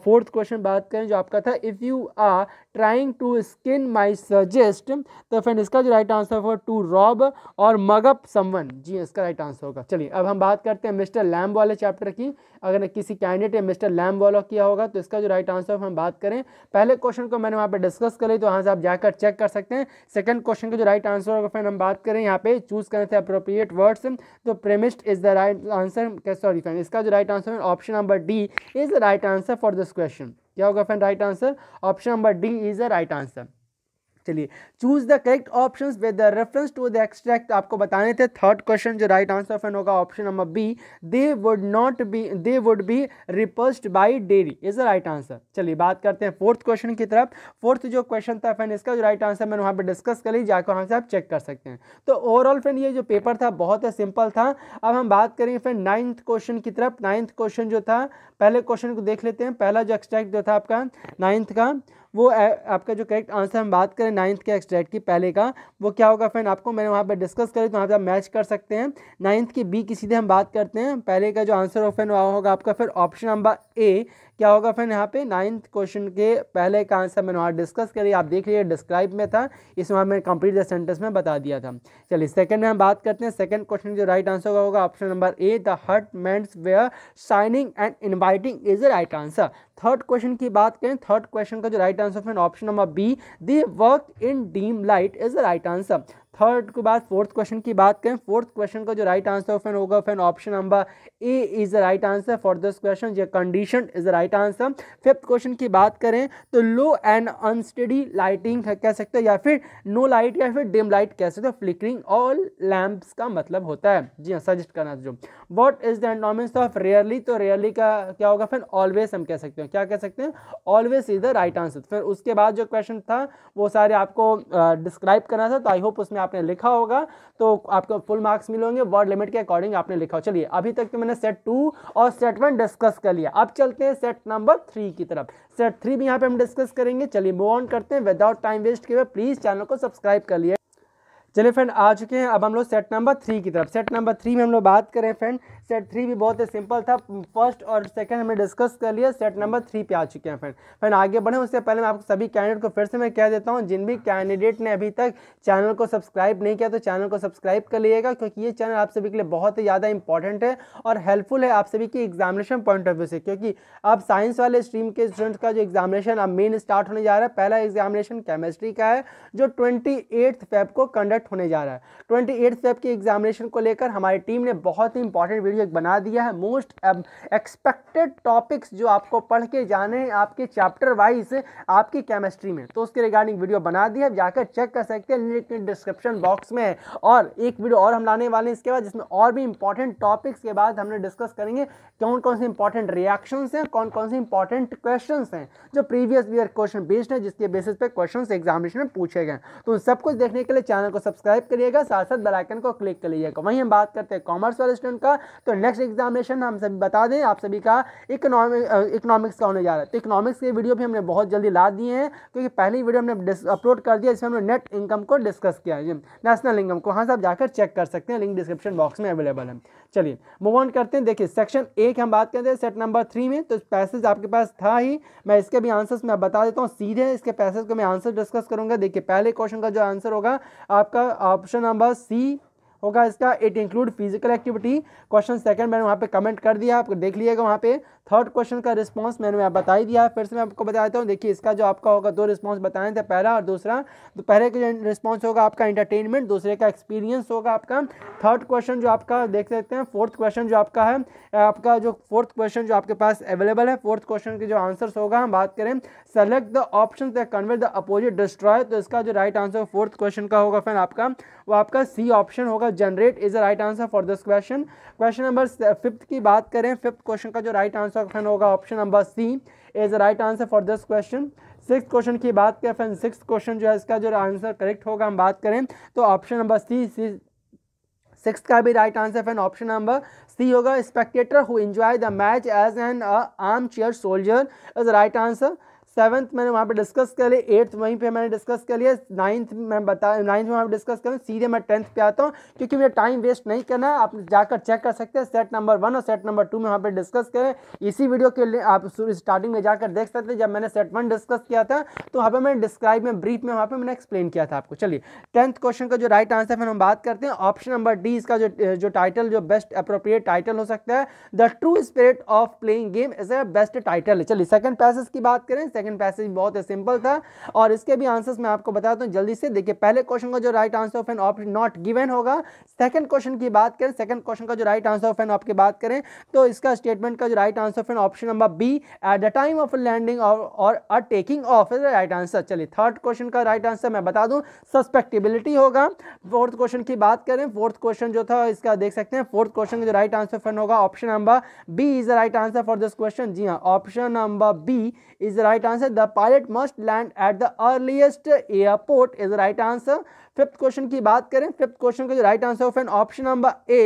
फोर्थ क्वेश्चन बात करें जो आपका था if you are trying to skin my suggest तो फैन इसका जो राइट आंसर होगा टू रॉब और मगअप समवन जी इसका राइट आंसर होगा चलिए अब हम बात करते हैं मिस्टर लैम्ब वाले चैप्टर की अगर किसी कैंडिडेट ने मिस्टर लैम वॉलो किया होगा तो इसका जो राइट आंसर हम बात करें पहले क्वेश्चन को मैंने वहाँ पर डिस्कस कर ली तो वहाँ से आप जाकर चेक कर सकते हैं सेकंड क्वेश्चन का जो राइट आंसर होगा फ्रेंड हम बात करें यहाँ पे चूज करें थे अप्रोप्रिएट वर्ड्स तो premised is the right answer sorry friend इसका जो right answer option number D is the right answer for this question क्या होगा friend right answer option number D is the right answer चलिए choose the correct option with the reference to the extract आपको बताने थे थर्ड क्वेश्चन जो राइट आंसर ऑप्शन होगा option number B they would not be they would be repulsed by dairy is the right answer चलिए बात करते हैं फोर्थ क्वेश्चन की तरफ फोर्थ जो क्वेश्चन था फैन इसका जो राइट आंसर मैंने वहाँ पर डिस्कस कर ली जाकर वहाँ से आप चेक कर सकते हैं तो ओवरऑल फ्रेंड ये जो पेपर था बहुत ही सिंपल था अब हम बात करेंगे फ्रेंड नाइन्थ क्वेश्चन की तरफ नाइन्थ क्वेश्चन जो था पहले क्वेश्चन को देख लेते हैं पहला जो एक्सट्रैक्ट जो था आपका नाइन्थ का वो आपका जो करेक्ट आंसर हम बात करें नाइन्थ के एक्सट्रैक्ट की पहले का वो क्या होगा फ्रेंड आपको मैंने वहाँ पर डिस्कस करी तो वहाँ पर आप मैच कर सकते हैं नाइन्थ की बी की सीधे हम बात करते हैं पहले का जो आंसर हो फ्रेंड वहाँ होगा आपका फिर ऑप्शन नंबर ए क्या होगा फ्रेंड यहाँ पे नाइन्थ क्वेश्चन के पहले का आंसर मैंने वहाँ डिस्कस करी आप देख लीजिए डिस्क्राइब में था इसमें मैंने कंप्लीट द सेंटेंस में बता दिया था चलिए सेकंड में हम बात करते हैं सेकंड क्वेश्चन जो राइट आंसर होगा होगा option number A the hutments were shining and inviting is the right answer third question की बात करें थर्ड क्वेश्चन का जो right answer friend option number B the work in dim light is the right answer third के बाद फोर्थ क्वेश्चन की बात करें फोर्थ क्वेश्चन का जो राइट आंसर ऑप्शन होगा फिर option number A is the right answer for this question ये condition is the right answer fifth question की बात करें तो लो एंड अनस्टडी लाइटिंग कह सकते हैं या फिर नो लाइट या फिर डिम लाइट कह सकते हो फ्लिकरिंग ऑल लैम्प्स का मतलब होता है जी हाँ सजेस्ट करना जो what is the antonyms of rarely तो रेयरली का क्या होगा फिर ऑलवेज हम कह सकते हैं क्या कह सकते हैं always is the right answer फिर उसके बाद जो क्वेश्चन था वो सारे आपको डिस्क्राइब करना था तो आई होप उसमें आपने लिखा होगा तो आपको फुल मार्क्स मिलेंगे वर्ड लिमिट के अकॉर्डिंग आपने लिखा हो चलिए अभी तक तो मैंने सेट टू और सेट वन डिस्कस कर लिया अब चलते हैं सेट नंबर थ्री की तरफ सेट थ्री भी यहाँ पे हम डिस्कस करेंगे चलिए मूव ऑन करते हैं विदाउट टाइम वेस्ट के हुए प्लीज़ चैनल को सब्सक्राइब कर लिए चलिए फ्रेंड आ चुके हैं अब हम लोग सेट नंबर थ्री की तरफ सेट नंबर थ्री में हम लोग बात करें फ्रेंड सेट थ्री भी बहुत ही सिंपल था फर्स्ट और सेकंड हमने डिस्कस कर लिया सेट नंबर थ्री पे आ चुके हैं फ्रेंड फ्रेंड आगे बढ़े उससे पहले मैं आपको सभी कैंडिडेट को फिर से मैं कह देता हूँ जिन भी कैंडिडेट ने अभी तक चैनल को सब्सक्राइब नहीं किया तो चैनल को सब्सक्राइब कर लीजिएगा क्योंकि ये चैनल आप सभी के लिए बहुत ही ज़्यादा इंपॉर्टेंट है और हेल्पफुल है आप सभी की एग्जामिनेशन पॉइंट ऑफ व्यू से क्योंकि अब साइंस वाले स्ट्रीम के स्टूडेंट्स का जो एग्जामिनेशन अब मेन स्टार्ट होने जा रहा है पहला एग्जामिनेशन केमिस्ट्री का है जो ट्वेंटी एट्थ फेब को कंडक्ट होने जा रहा है ट्वेंटी एट्थ फेब की एग्जामिनेशन को लेकर हमारी टीम ने बहुत ही इंपॉर्टेंट वीडियो एक बना दिया है मोस्ट एक्सपेक्टेड टॉपिक्स जो आपको पढ़ के जाने हैं आपके चैप्टर वाइज आपकी केमिस्ट्री में तो उसके रिगार्डिंग वीडियो बना दिया है जाकर चेक कर सकते हैं लिंक डिस्क्रिप्शन बॉक्स में है और एक वीडियो और हम लाने वाले हैं इसके बाद जिसमें और भी इंपॉर्टेंट टॉपिक्स के बाद हमने डिस्कस करेंगे कौन कौन से इंपॉर्टेंट रिएक्शन हैं कौन कौन से इंपॉर्टेंट क्वेश्चन हैं जो प्रीवियस ईयर क्वेश्चन बेस्ड है जिसके बेसिस पे क्वेश्चन एग्जामिनेशन में पूछे गए तो उन सब कुछ देखने के लिए चैनल को सब्सक्राइब करिएगा साथ साथ बेलाइकन को क्लिक कर लीजिएगा वहीं हम बात करते हैं कॉमर्स वाले स्टूडेंट का तो नेक्स्ट एग्जामिनेशन हम सभी बता दें आप सभी का इकोनॉमिक इकोनॉमिक्स का होने जा रहा है तो इकोनॉमिक्स के वीडियो भी हमने बहुत जल्दी ला दिए हैं क्योंकि पहली वीडियो हमने अपलोड कर दिया इसमें हमने नेट इनकम को डिस्कस किया है नेशनल इनकम को वहाँ से आप जाकर चेक कर सकते हैं लिंक डिस्क्रिप्शन बॉक्स में अवेलेबल है चलिए मूव ऑन करते हैं देखिए सेक्शन ए की हम बात करते हैं सेट नंबर थ्री में तो पैसेज आपके पास था ही मैं इसके भी आंसर्स मैं बता देता हूँ सीधे इसके पैसेज को मैं आंसर डिस्कस करूँगा देखिए पहले क्वेश्चन का जो आंसर होगा आपका ऑप्शन नंबर सी होगा इसका it include physical activity question second मैंने वहाँ पे कमेंट कर दिया आप देख लिएगा वहाँ पे थर्ड क्वेश्चन का रिस्पांस मैंने आप बता ही दिया है फिर से मैं आपको बता देता हूँ देखिए इसका जो आपका होगा दो रिस्पांस बताए थे पहला और दूसरा तो पहले का जो रिस्पांस होगा आपका एंटरटेनमेंट दूसरे का एक्सपीरियंस होगा आपका थर्ड क्वेश्चन जो आपका देख सकते हैं फोर्थ क्वेश्चन जो आपका है आपका जो फोर्थ क्वेश्चन जो आपके पास अवेलेबल है फोर्थ क्वेश्चन के जो आंसर्स होगा हम बात करें select the option the convert the opposite destroy तो इसका जो राइट आंसर फोर्थ क्वेश्चन का होगा फैन आपका वो आपका सी ऑप्शन होगा generate is the right answer for this question question number fifth की बात करें फिफ्थ क्वेश्चन का जो राइट आंसर इसका ऑप्शन होगा option number C is right answer for this question six question की बात करें फ्रेंड सिक्स क्वेश्चन जो है इसका जो आंसर करेक्ट होगा हम बात करें तो ऑप्शन नंबर सी सिक्स का भी right answer friend option number C होगा spectator who enjoy the match as an armchair soldier is right answer seventh मैंने वहाँ पे डिस्कस कर लिया एट्थ वहीं पे मैंने डिस्कस कर लिया नाइन्थ मैं बता नाइन्थ में वहाँ पर डिस्कस कर सीधे मैं टेंथ पे आता हूँ क्योंकि मुझे टाइम वेस्ट नहीं करना है आप जाकर चेक कर सकते हैं सेट नंबर वन और सेट नंबर टू में वहाँ पे डिस्कस करें इसी वीडियो के लिए आप स्टार्टिंग में जाकर देख सकते हैं जब मैंने सेट वन डिस्कस किया था तो वहाँ पर मैंने डिस्क्राइब में ब्रीफ में वहाँ पर मैंने एक्सप्लेन किया था आपको चलिए टेंथ क्वेश्चन का जो राइट आंसर फिर हम बात करते हैं ऑप्शन नंबर डी इसका जो जो टाइटल जो बेस्ट अप्रोप्रिएट टाइटल हो सकता है the true spirit of playing game is a best title है चलिए सेकंड पैसेज की बात करें सेकंड सेकंड पैसेज बहुत ही सिंपल था और इसके भी आंसर्स मैं आपको बताता हूँ जल्दी से देखिए पहले क्वेश्चन का जो right answer of an option not given होगा सेकंड क्वेश्चन की बात करें सेकंड क्वेश्चन का जो right answer of an op बात करें तो इसका स्टेटमेंट का जो right answer of an option number B at the time of landing और a taking off is right answer चलिए थर्ड क्वेश्चन का राइट आंसर मैं बता दूँ सस्पेक्टिबिलिटी होगा फोर्थ क्वेश्चन की बात करें फोर्थ क्वेश्चन जो था इसका देख सकते हैं फोर्थ क्वेश्चन का जो राइट आंसर फन होगा option number B is the right answer for this question जी हाँ option number B is the right answer the pilot must land at the earliest airport is right answer fifth question की बात करें फिफ्थ क्वेश्चन का जो right answer option option number A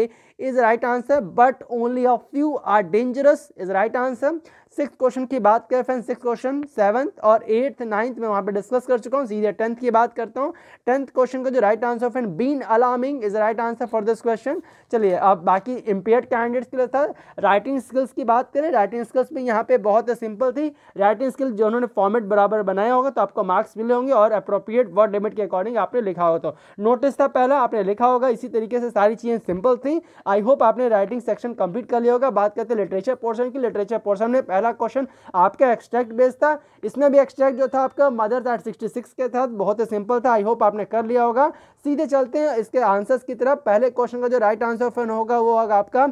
is right answer but only of few are dangerous is right answer six question की बात करें फ्रेंड सिक्स क्वेश्चन सेवन्थ और एट्थ नाइन्थ में वहाँ पे डिस्कस कर चुका हूँ सीधे टेंथ की बात करता हूँ टेंथ क्वेश्चन का जो right answer friend been alarming is right answer for this question चलिए अब बाकी इम्पेयर कैंडिडेट्स के लिए था राइटिंग स्किल्स की बात करें राइटिंग स्किल्स भी यहाँ पे बहुत सिंपल थी राइटिंग स्किल्स जो उन्होंने फॉर्मेट बराबर बनाया होगा तो आपको मार्क्स मिले होंगे और अप्रोप्रिएट वर्ड लिमिट के अकॉर्डिंग आपने लिखा हो तो नोटिस था पहला आपने लिखा होगा इसी तरीके से सारी चीज़ें सिंपल थी आई होप आपने राइटिंग सेक्शन कंप्लीट कर लिया होगा बात करते लिटरेचर पोर्सन की लिटरेचर पोर्सन में पहला क्वेश्चन आपका एक्सट्रैक्ट बेस्ड था इसमें भी एक्सट्रैक्ट जो था आपका मदर दैट सिक्सटी सिक्स के साथ बहुत ही सिंपल था आई होप आपने कर लिया होगा सीधे चलते हैं इसके आंसर्स की तरफ पहले क्वेश्चन का जो राइट आंसर ऑप्शन होगा वो होगा आपका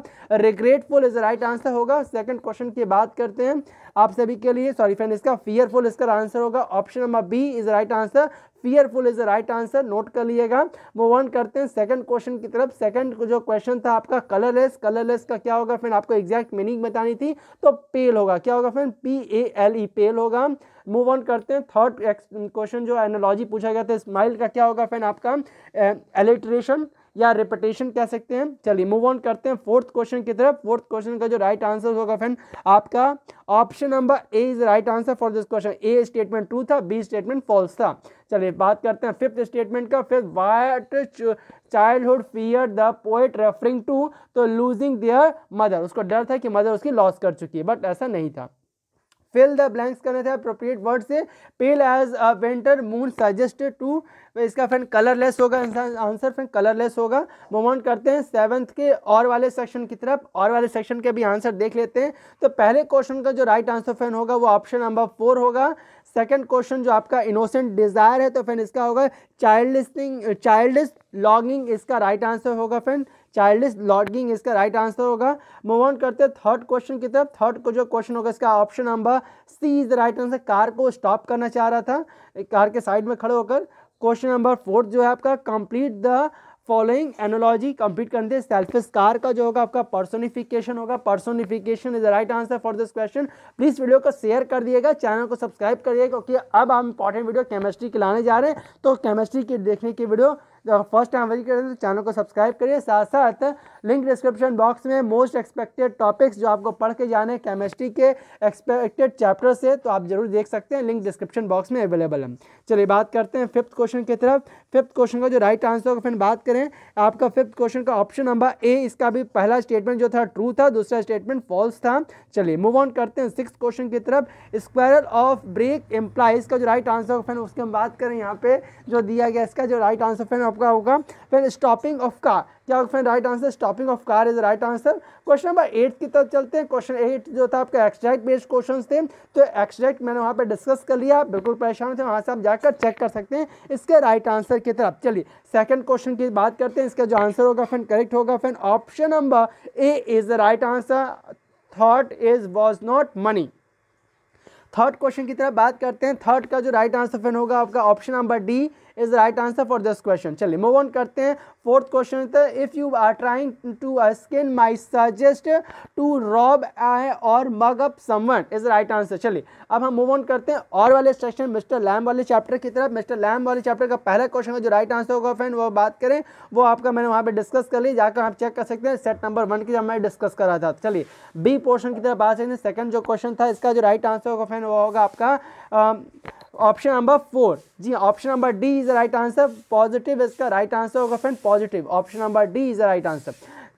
रिग्रेटफुल इज राइट आंसर होगा सेकंड क्वेश्चन की बात करते हैं आप सभी के लिए सॉरी फ्रेंड इसका फियरफुल इसका आंसर होगा option number B is right answer fearful is the right answer note कर लिएगा वो वन करते हैं सेकंड क्वेश्चन की तरफ सेकंड जो क्वेश्चन था आपका कलरलेस कलरलेस का क्या होगा फ्रेंड आपको एग्जैक्ट मीनिंग बतानी थी तो पेल होगा क्या होगा friend P A L E pale होगा मूव ऑन करते हैं थर्ड क्वेश्चन जो एनोलॉजी पूछा गया था स्माइल का क्या होगा फैन आपका एलिट्रेशन या रिपीटेशन कह सकते हैं चलिए मूव ऑन करते हैं फोर्थ क्वेश्चन की तरफ फोर्थ क्वेश्चन का जो राइट आंसर होगा फैन आपका option number A is right answer for this question A statement true था बी स्टेटमेंट फॉल्स था चलिए बात करते हैं फिफ्थ स्टेटमेंट का fifth what childhood fear the poet referring to तो लूजिंग देयर मदर उसको डर था कि मदर उसकी लॉस कर चुकी है बट ऐसा नहीं था फिल द ब्लैंक्स करने थे अप्रोप्रिएट वर्ड से pale as a winter moon suggested to इसका फ्रेंड कलरलेस होगा आंसर फ्रेंड कलरलेस होगा मूव ऑन करते हैं सेवन्थ के और वाले सेक्शन की तरफ और वाले सेक्शन के भी आंसर देख लेते हैं तो पहले क्वेश्चन का जो राइट आंसर फ्रेंड होगा वो ऑप्शन नंबर फोर होगा सेकेंड क्वेश्चन जो आपका इनोसेंट डिजायर है तो फ्रेंड इसका होगा चाइल्ड चाइल्ड लॉगिंग इसका राइट आंसर होगा फ्रेंड चाइल्डिस लॉगिंग इसका राइट आंसर होगा मूव ऑन करते हैं थर्ड क्वेश्चन की तरफ थर्ड को जो क्वेश्चन होगा इसका option number C is the right answer car को स्टॉप करना चाह रहा था कार के साइड में खड़े होकर क्वेश्चन नंबर फोर्थ जो है आपका complete the following analogy complete करते हैं कार का जो होगा आपका पर्सोनिफिकेशन होगा personification is the right answer for this question please video को शेयर कर दिएगा चैनल को सब्सक्राइब करिएगा क्योंकि अब हम इंपॉर्टेंट वीडियो केमिस्ट्री के लाने जा रहे हैं तो केमिस्ट्री की देखने की वीडियो फर्स्ट टाइम विजिट करें तो चैनल को सब्सक्राइब करिए साथ साथ लिंक डिस्क्रिप्शन बॉक्स में मोस्ट एक्सपेक्टेड टॉपिक्स जो आपको पढ़ के जाने केमिस्ट्री के एक्सपेक्टेड चैप्टर से तो आप जरूर देख सकते हैं लिंक डिस्क्रिप्शन बॉक्स में अवेलेबल है चलिए बात करते हैं फिफ्थ क्वेश्चन की तरफ फिफ्थ क्वेश्चन का जो राइट आंसर का फ्रेंड बात करें आपका फिफ्थ क्वेश्चन का ऑप्शन नंबर ए इसका भी पहला स्टेटमेंट जो था ट्रू था दूसरा स्टेटमेंट फॉल्स था चलिए मूव ऑन करते हैं सिक्स क्वेश्चन की तरफ स्क्वायरल ऑफ ब्रेक एम्प्लाइज का जो राइट आंसर फिर उसकी हम बात करें यहाँ पे जो दिया गया इसका जो राइट आंसर फिर आपका होगा फिर स्टॉपिंग ऑफ कार क्या होगा friend right answer stopping of car is right answer question number eight की तरफ चलते हैं क्वेश्चन एट जो था आपका एक्सट्रैक्ट बेस्ड क्वेश्चन थे तो एक्सट्रैक्ट मैंने वहाँ पर डिस्कस कर लिया बिल्कुल परेशान थे वहाँ से आप जाकर चेक कर सकते हैं इसके राइट आंसर की तरफ चलिए सेकेंड क्वेश्चन की बात करते हैं इसका जो आंसर होगा फ्रेंड करेक्ट होगा friend option number A is the right answer thought is was not money third question की तरफ बात करते हैं थर्ड का जो राइट आंसर फ्रेंड होगा आपका option number D is the right answer for this question चलिए मूव ऑन करते हैं फोर्थ क्वेश्चन था if you are trying to skin my suggest to rob आए और mug up someone is right answer चलिए अब हम मूव ऑन करते हैं और वाले सेक्शन मिस्टर लैम वाले चैप्टर की तरफ मिस्टर लैम वाले चैप्टर का पहला क्वेश्चन का जो राइट आंसर होगा फ्रेंड वो बात करें वो आपका मैंने वहां पर डिस्कस कर ली जाकर आप चेक कर सकते हैं सेट नंबर वन की जब मैं डिस्कस कर रहा था चलिए बी पोर्शन की तरफ बात करें सेकंड जो क्वेश्चन था इसका जो राइट आंसर होगा फ्रेंड वो होगा आपका ऑप्शन नंबर फोर जी हाँ, option number D is the right answer positive इसका राइट आंसर होगा friend positive option number D is the right answer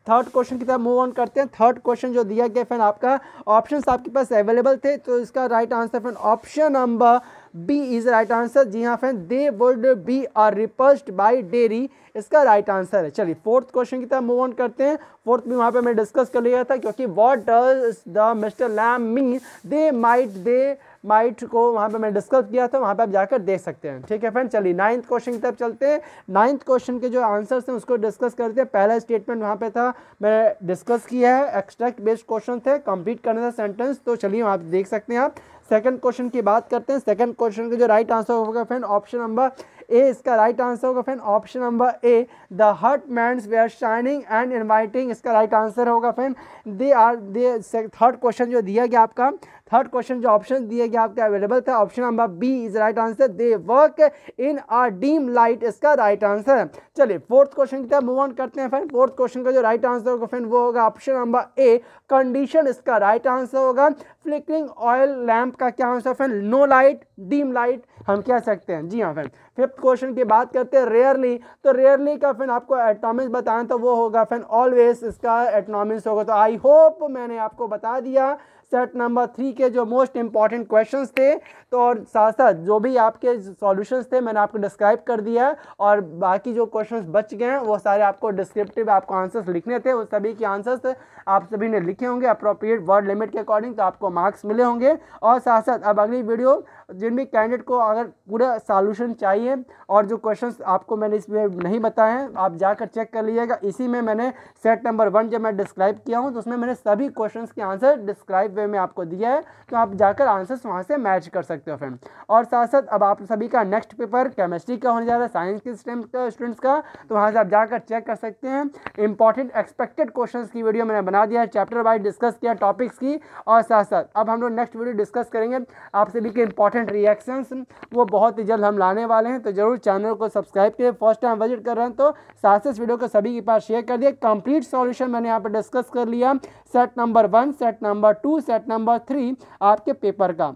third question की तरफ मूव ऑन करते हैं थर्ड क्वेश्चन जो दिया गया फ्रेंड आपका ऑप्शन आपके पास अवेलेबल थे तो इसका right answer friend option number B is right answer जी हाँ friend they would be are repulsed by Derry इसका राइट right आंसर है चलिए फोर्थ क्वेश्चन की तरफ मूव ऑन करते हैं फोर्थ भी वहाँ पे मैं डिस्कस कर लिया था क्योंकि what does the mister lamb mean they might they might को वहाँ पे मैं डिस्कस किया था वहाँ पे आप जाकर देख सकते हैं ठीक है फ्रेंड चलिए नाइन्थ क्वेश्चन की तरफ चलते हैं नाइन्थ क्वेश्चन के जो आंसर्स हैं उसको डिस्कस करते हैं पहला स्टेटमेंट वहाँ पे था मैंने डिस्कस किया है एक्स्ट्रैक्ट बेस्ड क्वेश्चन थे कंप्लीट करने था सेंटेंस तो चलिए वहाँ देख सकते हैं आप सेकंड क्वेश्चन की बात करते हैं सेकंड क्वेश्चन का जो राइट आंसर होगा फ्रेंड ऑप्शन नंबर ए इसका राइट आंसर होगा friend option number A the hutments वे आर शाइनिंग एंड इन्वाइटिंग इसका राइट आंसर होगा friend they are they third question जो दिया गया आपका थर्ड क्वेश्चन जो ऑप्शन दिए गए आपके अवेलेबल था option number B is right answer they work in a dim light इसका राइट आंसर है चलिए फोर्थ क्वेश्चन की तरफ मूव ऑन करते हैं फ्रेंड फोर्थ क्वेश्चन का जो राइट आंसर होगा फ्रेंड वो होगा ऑप्शन नंबर ए कंडीशन इसका राइट आंसर होगा फ्लिकरिंग ऑयल लैम्प का क्या answer friend no light dim light हम कह सकते हैं जी हाँ फ्रेंड फिफ्थ क्वेश्चन की बात करते हैं रेयरली तो रेयरली का फ्रेंड आपको एटोमिक्स बताएं तो वो होगा फ्रेंड ऑलवेज इसका एटोमिक्स होगा तो आई होप मैंने आपको बता दिया सेट नंबर थ्री के जो मोस्ट इंपॉर्टेंट क्वेश्चंस थे तो और साथ साथ जो भी आपके सॉल्यूशंस थे मैंने आपको डिस्क्राइब कर दिया और बाकी जो क्वेश्चंस बच गए हैं वो सारे आपको डिस्क्रिप्टिव आपको आंसर्स लिखने थे वो सभी के आंसर्स आप सभी ने लिखे होंगे अप्रोप्रिएट वर्ड लिमिट के अकॉर्डिंग तो आपको मार्क्स मिले होंगे और साथ साथ अब अगली वीडियो जिन भी कैंडिडेट को अगर पूरा सॉल्यूशन चाहिए और जो क्वेश्चंस आपको मैंने इसमें नहीं बताए हैं आप जाकर चेक कर लीजिएगा इसी में मैंने सेट नंबर वन जब मैं डिस्क्राइब किया हूँ तो उसमें मैंने सभी क्वेश्चन के आंसर डिस्क्राइब वे में आपको दिया है तो आप जाकर आंसर्स वहाँ से मैच कर सकते हो फ्रेंड और साथ साथ अब आप सभी का नेक्स्ट पेपर केमिस्ट्री का होने जा रहा है साइंस के स्टेम का स्टूडेंट्स का तो वहाँ से आप जाकर चेक कर सकते हैं इंपॉर्टेंट एक्सपेक्टेड क्वेश्चन की वीडियो मैंने बना दिया है चैप्टर वाइज डिस्कस किया टॉपिक्स की और साथ साथ अब हम लोग नेक्स्ट वीडियो डिस्कस करेंगे आप सभी के इंपॉर्टेंट इंपॉर्टेंट रिएक्शंस वो बहुत ही जल्द हम लाने वाले हैं तो जरूर चैनल को सब्सक्राइब करिए फर्स्ट टाइम विजिट कर रहे हैं तो साथ इस वीडियो को सभी के पास शेयर कर दिए कंप्लीट सॉल्यूशन मैंने यहाँ पर डिस्कस कर लिया set number one set number two set number three आपके पेपर का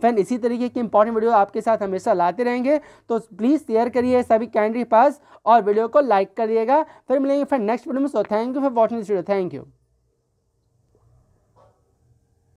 फ्रेंड इसी तरीके की इंपॉर्टेंट वीडियो आपके साथ हमेशा लाते रहेंगे तो प्लीज़ शेयर करिए सभी कैंडिडेट पास और वीडियो को लाइक करिएगा फिर मिलेंगे फ्रेंड नेक्स्ट वीडियो में so thank you for watching this video thank you